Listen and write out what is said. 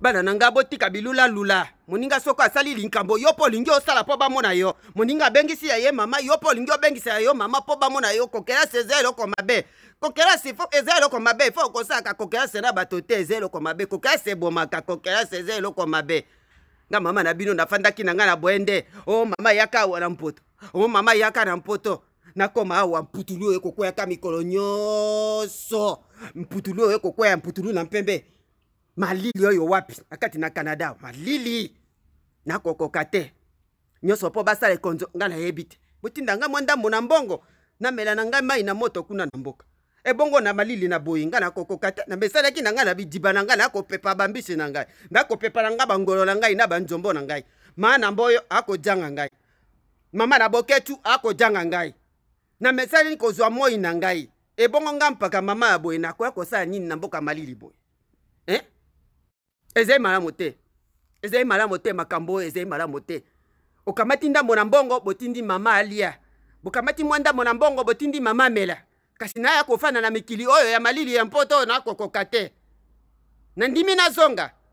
bana na ngai botika bilulalula moninga soko asali linkambo yo mpo olingi osala mpo bamona yo moninga abengisi ya ye mama yo mpo olingi obengisa ya yo mama mpo bamona yo kokelasi eza eloko mabe kokelasi eza eloko mabe fo okosalaka kokelasi na bato te eza eloko mabe kokelasi ebomaka kokelasi eza eloko mabe nga mama na bino nafandaki na ngai na boye nde o oh, mama yaka awa na mpoto o oh, mama yaka na mpoto nakoma awa mputulu oyo ekokweyaka mikolo nyonso mputulu oyo ekokweya mputulu na mpembe malili oyo wapi na kati na canada malili nakokoka te nyonso mpo basala ekonzo ngai nayebi te botinda ngai mwa ndambo na mbongo namela na ngai mai na moto kuna na mboka ebongo na malili na boye ngai nakokoka te na mesalaki na ngai na bidiba na ngai nakopepa bambisi na ngai nakopepa na ngai bangolo na ngai na banzombo na ngai maa na mboyo akozanga ngai mama na boketu akozanga ngai na mesalini kozwa moi na ngai ebongo ngai mpaka mama ya boye nakoya kosala nini na mboka malili boye eh? ezali malamu te ezali malamu te makambo oyo ezali malamu te okamati ndambo na mbongo botindi mama alia bokamati mwa ndambo na mbongo botindi mama amela kasi naya kofanda na mikili oyo ya malili ya mpoto nakokoka te nandimi nazonga